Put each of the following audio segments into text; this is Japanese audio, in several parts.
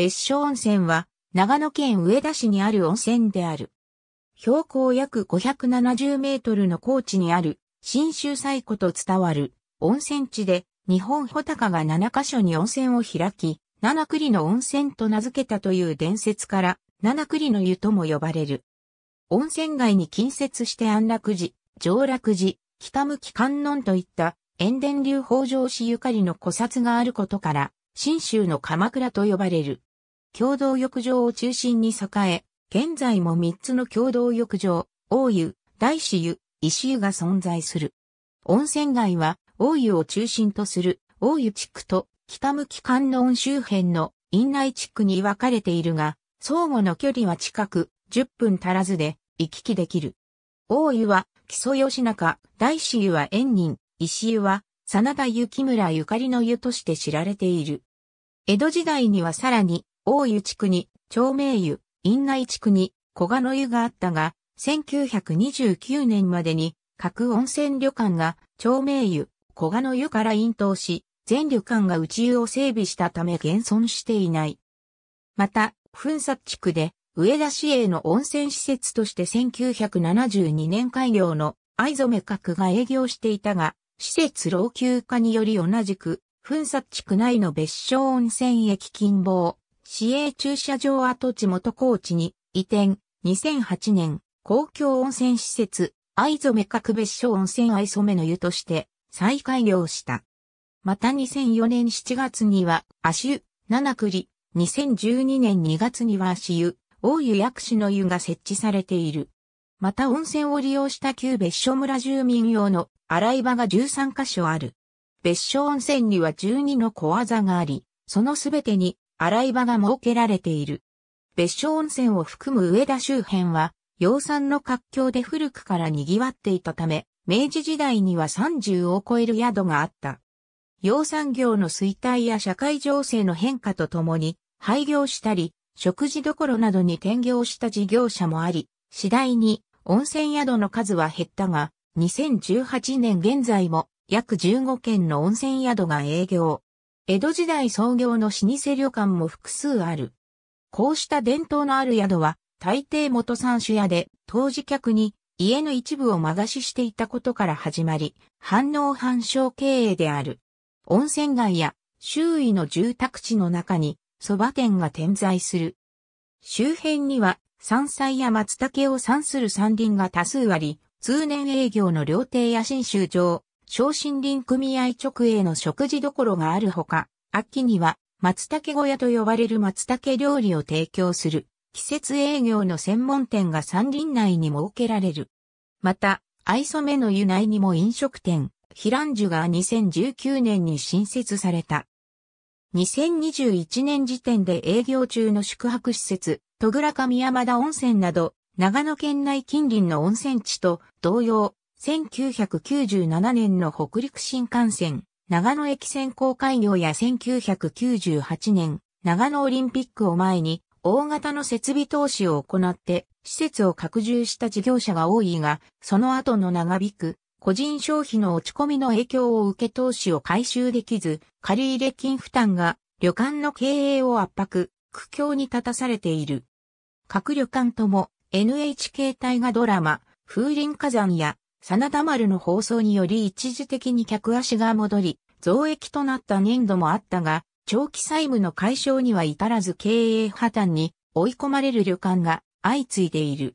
別所温泉は、長野県上田市にある温泉である。標高約570メートルの高地にある、新州最古と伝わる温泉地で、日本穂高が7カ所に温泉を開き、七栗の温泉と名付けたという伝説から、七栗の湯とも呼ばれる。温泉街に近接して安楽寺、上楽寺、北向き観音といった塩田流北条氏ゆかりの古刹があることから、新州の鎌倉と呼ばれる。共同浴場を中心に栄え、現在も3つの共同浴場、大湯、大志湯、石湯が存在する。温泉街は、大湯を中心とする大湯地区と北向き観音周辺の院内地区に分かれているが、相互の距離は近く、10分足らずで行き来できる。大湯は木曽義中、大志湯は縁人、石湯は真田幸村ゆかりの湯として知られている。江戸時代にはさらに大湯地区に、長明湯、院内地区に、小賀の湯があったが、1929年までに、各温泉旅館が、長明湯、小賀の湯から引頭し、全旅館が内湯を整備したため現存していない。また、粉札地区で、上田市営の温泉施設として1972年開業の藍染閣が営業していたが、施設老朽化により同じく、粉札地区内の別所温泉駅近傍、市営駐車場跡地元高地に移転、2008年、公共温泉施設、藍染各別所温泉藍染の湯として再開業した。また2004年7月には、足湯、七栗、2012年2月には足湯、大湯薬師の湯が設置されている。また温泉を利用した旧別所村住民用の洗い場が13カ所ある。別所温泉には12の小技があり、そのすべてに洗い場が設けられている。別所温泉を含む上田周辺は、養蚕の活況で古くから賑わっていたため、明治時代には30を超える宿があった。養蚕業の衰退や社会情勢の変化とともに、廃業したり、食事どころなどに転業した事業者もあり、次第に温泉宿の数は減ったが、2018年現在も約15件の温泉宿が営業。江戸時代創業の老舗旅館も複数ある。こうした伝統のある宿は、大抵元三種屋で、当時客に家の一部を間貸ししていたことから始まり、反応反証経営である。温泉街や周囲の住宅地の中に蕎麦店が点在する。周辺には山菜や松茸を産する山林が多数あり、通年営業の料亭や新州場、小森林組合直営の食事処があるほか、秋には松茸小屋と呼ばれる松茸料理を提供する季節営業の専門店が山林内に設けられる。また、藍染めの湯内にも飲食店、ヒランジュが2019年に新設された。2021年時点で営業中の宿泊施設、戸倉上山田温泉など、長野県内近隣の温泉地と同様、1997年の北陸新幹線、長野駅線公開業や1998年、長野オリンピックを前に、大型の設備投資を行って、施設を拡充した事業者が多いが、その後の長引く、個人消費の落ち込みの影響を受け投資を回収できず、借入金負担が旅館の経営を圧迫、苦境に立たされている。各旅館とも NHK 大河ドラマ、風林火山や真田丸の放送により一時的に客足が戻り、増益となった年度もあったが、長期債務の解消には至らず経営破綻に追い込まれる旅館が相次いでいる。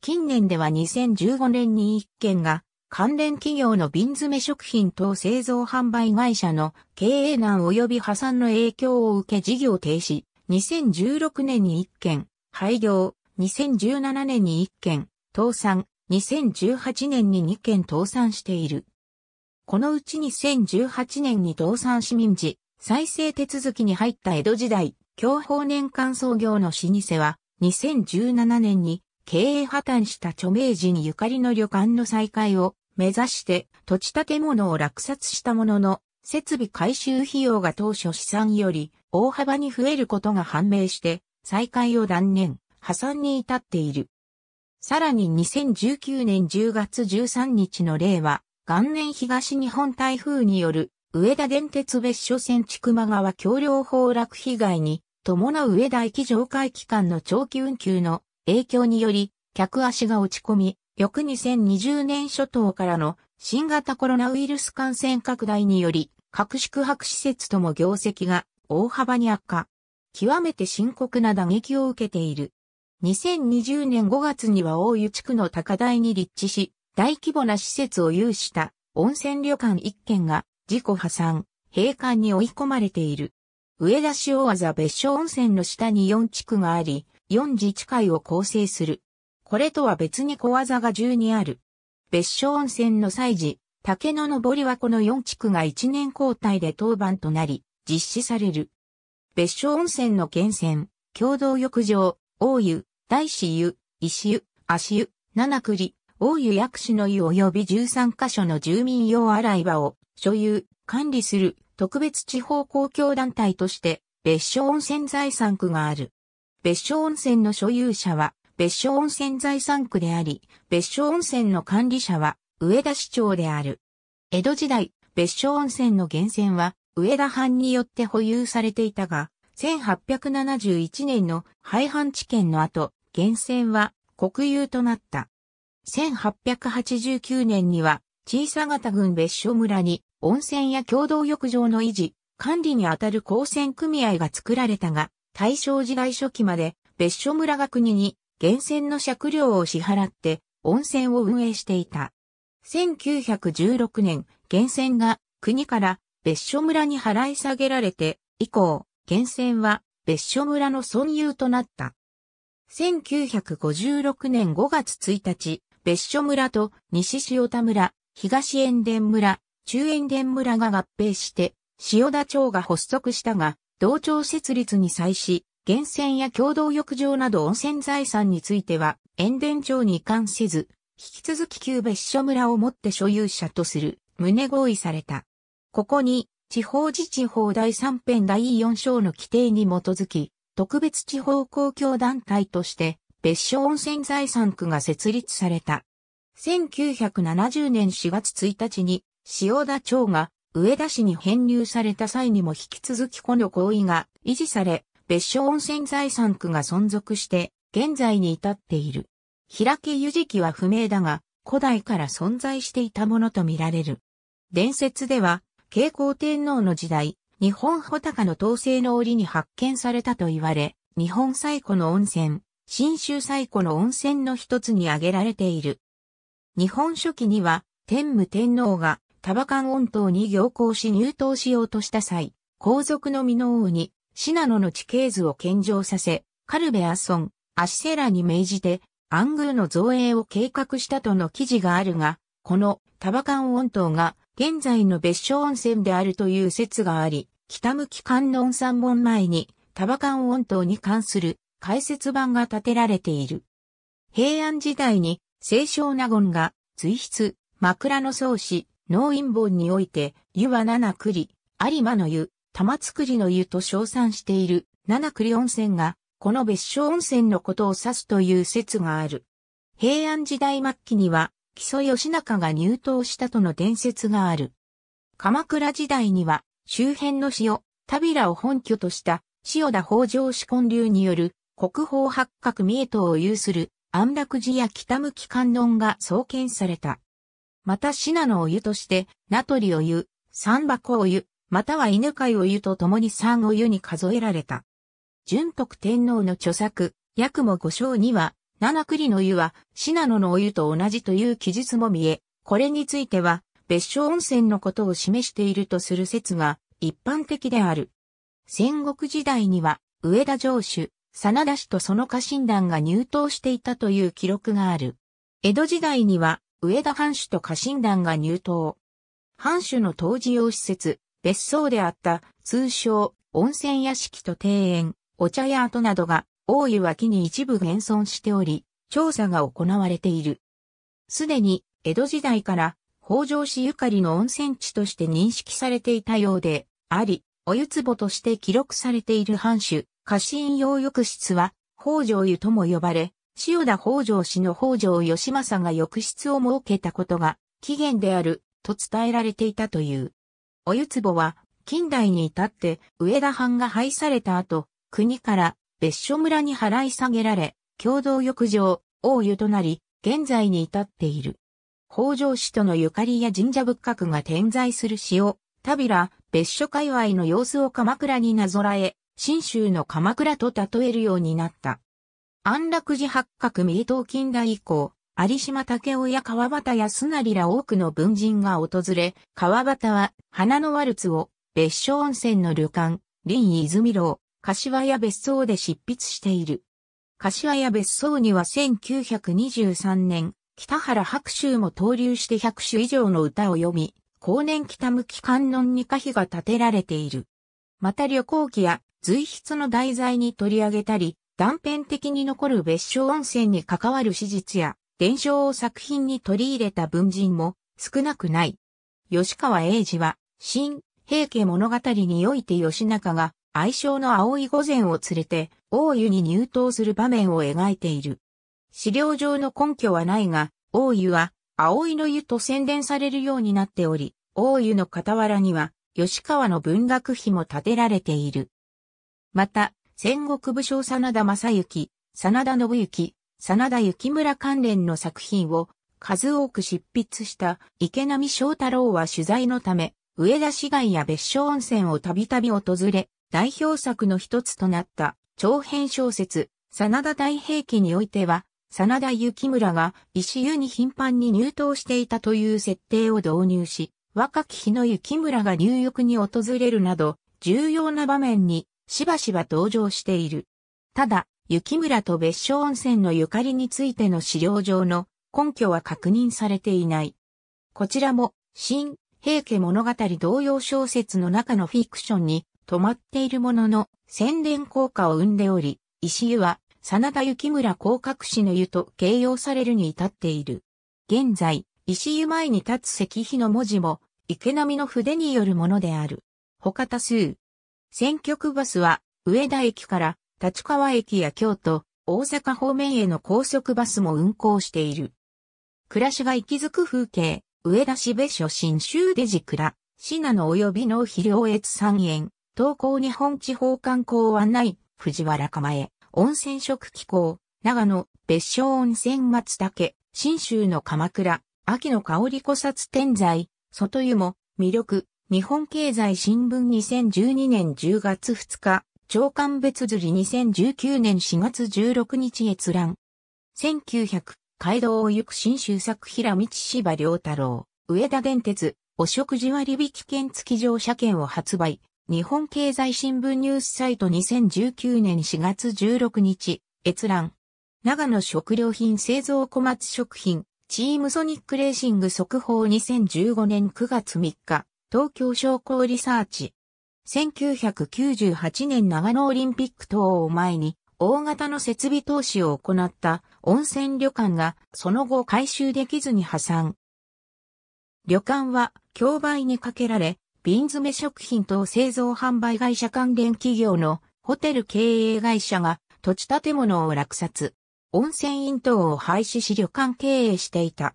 近年では2015年に1件が関連企業の瓶詰め食品等製造販売会社の経営難及び破産の影響を受け事業停止、2016年に1件、廃業、2017年に1件、倒産、2018年に2件倒産している。このうち2018年に倒産市民時、再生手続きに入った江戸時代、京保年間創業の老舗は、2017年に経営破綻した著名人ゆかりの旅館の再開を目指して土地建物を落札したものの、設備改修費用が当初試算より大幅に増えることが判明して、再開を断念、破産に至っている。さらに2019年10月13日の例は、元年東日本台風による上田電鉄別所線千曲川橋梁崩落被害に伴う上田駅上海期間の長期運休の影響により客足が落ち込み、翌2020年初頭からの新型コロナウイルス感染拡大により各宿泊施設とも業績が大幅に悪化。極めて深刻な打撃を受けている。2020年5月には大湯地区の高台に立地し、大規模な施設を有した温泉旅館1軒が自己破産、閉館に追い込まれている。上田大技別所温泉の下に4地区があり、4自治会を構成する。これとは別に小技が12ある。別所温泉の祭事、竹の上りはこの4地区が1年交代で当番となり、実施される。別所温泉の源泉、共同浴場、大湯、大志湯、石湯、足湯、七栗、大湯薬師の湯及び13カ所の住民用洗い場を所有、管理する特別地方公共団体として別所温泉財産区がある。別所温泉の所有者は別所温泉財産区であり、別所温泉の管理者は上田市長である。江戸時代、別所温泉の源泉は上田藩によって保有されていたが、1871年の廃藩置県の後、源泉は国有となった。1889年には、小さ型郡別所村に温泉や共同浴場の維持、管理にあたる公船組合が作られたが、大正時代初期まで別所村が国に源泉の借料を支払って温泉を運営していた。1916年、源泉が国から別所村に払い下げられて、以降、源泉は別所村の存有となった。1956年5月1日、別所村と西塩田村、東塩田村、中塩田村が合併して、塩田町が発足したが、同町設立に際し、源泉や共同浴場など温泉財産については、塩田町に移管せず、引き続き旧別所村をもって所有者とする、旨合意された。ここに、地方自治法第3編第4章の規定に基づき、特別地方公共団体として別所温泉財産区が設立された。1970年4月1日に塩田町が上田市に編入された際にも引き続きこの行為が維持され、別所温泉財産区が存続して現在に至っている。開き湯時期は不明だが、古代から存在していたものとみられる。伝説では、慶光天皇の時代、日本穂高の統制の折に発見されたと言われ、日本最古の温泉、新州最古の温泉の一つに挙げられている。日本初期には、天武天皇が、タバカン温島に行行し入島しようとした際、皇族の美濃王に、信濃の地形図を献上させ、カルベアソン、アシセラに命じて、グ宮の造営を計画したとの記事があるが、このタバカン温島が現在の別所温泉であるという説があり、北向き観音山門前に、多カ観音湯に関する解説版が建てられている。平安時代に、清少納言が、随筆、枕草子、農陰本において、湯は七栗、有馬の湯、玉造りの湯と称賛している七栗温泉が、この別所温泉のことを指すという説がある。平安時代末期には、木曽義仲が入党したとの伝説がある。鎌倉時代には、周辺の塩、田平を本拠とした、塩田北条氏根流による、国宝八角三重塔を有する、安楽寺や北向観音が創建された。また、信濃お湯として、名取お湯、三箱お湯、または犬飼お湯と共に三お湯に数えられた。純徳天皇の著作、八雲五章には、七栗の湯は、信濃のお湯と同じという記述も見え、これについては、別所温泉のことを示しているとする説が一般的である。戦国時代には、上田城主、真田氏とその家臣団が入党していたという記録がある。江戸時代には、上田藩主と家臣団が入党。藩主の当時用施設、別荘であった、通称、温泉屋敷と庭園、お茶屋跡などが大湯は木に一部現存しており、調査が行われている。すでに、江戸時代から、北条氏ゆかりの温泉地として認識されていたようで、あり、お湯壺として記録されている藩主、家臣用浴室は、北条湯とも呼ばれ、塩田北条氏の北条義政が浴室を設けたことが、起源である、と伝えられていたという。お湯壺は、近代に至って、上田藩が廃された後、国から別所村に払い下げられ、共同浴場、大湯となり、現在に至っている。北条氏とのゆかりや神社仏閣が点在する塩、田平、別所界隈の様子を鎌倉になぞらえ、新州の鎌倉と例えるようになった。安楽寺八角三東近代以降、有島武雄や川端康成ら多くの文人が訪れ、川端は花のワルツを別所温泉の旅館、林泉楼、柏屋別荘で執筆している。柏屋別荘には1923年、北原白秋も登竜して100首以上の歌を読み、後年北向き観音に可否が建てられている。また旅行記や随筆の題材に取り上げたり、断片的に残る別所温泉に関わる史実や伝承を作品に取り入れた文人も少なくない。吉川英治は、新、平家物語において吉中が愛称の青い御前を連れて、大湯に入湯する場面を描いている。資料上の根拠はないが、大湯は、青いの湯と宣伝されるようになっており、大湯の傍らには、吉川の文学碑も建てられている。また、戦国武将真田正幸、真田信之、真田幸村関連の作品を数多く執筆した池波正太郎は取材のため、上田市街や別所温泉をたびたび訪れ、代表作の一つとなった長編小説、真田大平記においては、真田幸村が石湯に頻繁に入湯していたという設定を導入し、若き日の幸村が入浴に訪れるなど、重要な場面にしばしば登場している。ただ、雪村と別所温泉のゆかりについての資料上の根拠は確認されていない。こちらも、新、平家物語同様小説の中のフィクションに止まっているものの宣伝効果を生んでおり、石湯は、真田幸村広角市の湯と形容されるに至っている。現在、石湯前に立つ石碑の文字も、池波の筆によるものである。他多数。選挙区バスは、上田駅から立川駅や京都、大阪方面への高速バスも運行している。暮らしが息づく風景、上田市部所新州ジク倉、品の及び農肥料越三園、東高日本地方観光案内、藤原構え、温泉食気候、長野、別所温泉松竹、新州の鎌倉、秋の香り古札天在、外湯も、魅力、日本経済新聞2012年10月2日、長官別釣り2019年4月16日閲覧。1900、街道を行く新州作平道芝良太郎、上田電鉄、お食事割引券付き乗車券を発売、日本経済新聞ニュースサイト2019年4月16日、閲覧。長野食料品製造小松食品、チームソニックレーシング速報2015年9月3日、東京商工リサーチ。1998年長野オリンピック等を前に、大型の設備投資を行った温泉旅館がその後回収できずに破産。旅館は競売にかけられ、瓶詰め食品等製造販売会社関連企業のホテル経営会社が土地建物を落札、温泉院等を廃止し旅館経営していた。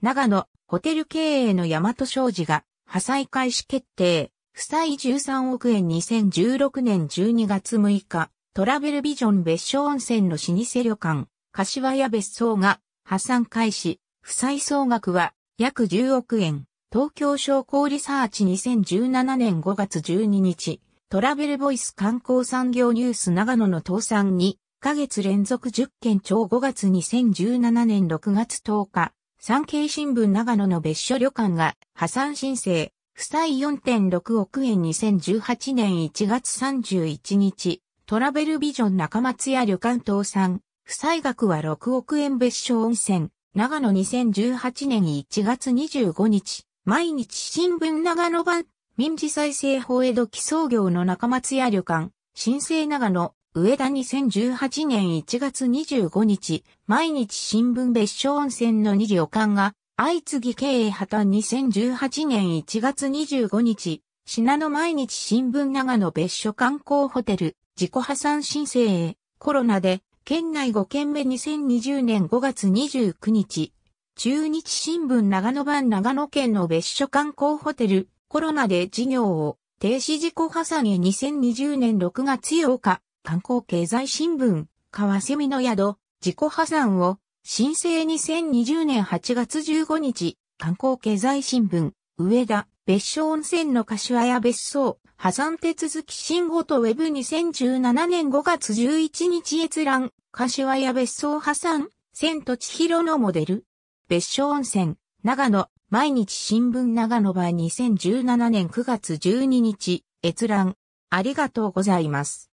長野、ホテル経営の大和商事が破砕開始決定、負債13億円2016年12月6日、トラベルビジョン別所温泉の老舗旅館、柏屋別荘が破産開始、負債総額は約10億円、東京商工リサーチ2017年5月12日、トラベルボイス観光産業ニュース長野の倒産に、ヶ月連続10件超5月2017年6月10日、産経新聞長野の別所旅館が破産申請、負債4.6億円2018年1月31日、トラベルビジョン中松屋旅館倒産、負債額は6億円別所温泉、長野2018年1月25日、毎日新聞長野版、民事再生法江戸起創業の中松屋旅館、新生長野、上田2018年1月25日、毎日新聞別所温泉の2旅館が、相次ぎ経営破綻2018年1月25日、品の毎日新聞長野別所観光ホテル、自己破産申請へ、コロナで県内5県目2020年5月29日、中日新聞長野版長野県の別所観光ホテル、コロナで事業を停止事故破産へ2020年6月8日、観光経済新聞、川蝉の宿、自己破産を申請2020年8月15日、観光経済新聞、上田、別所温泉の柏屋別荘、破産手続き信号と Web2017 年5月11日閲覧、柏屋別荘破産、千と千尋のモデル。別所温泉、長野、毎日新聞長野場2017年9月12日、閲覧。ありがとうございます。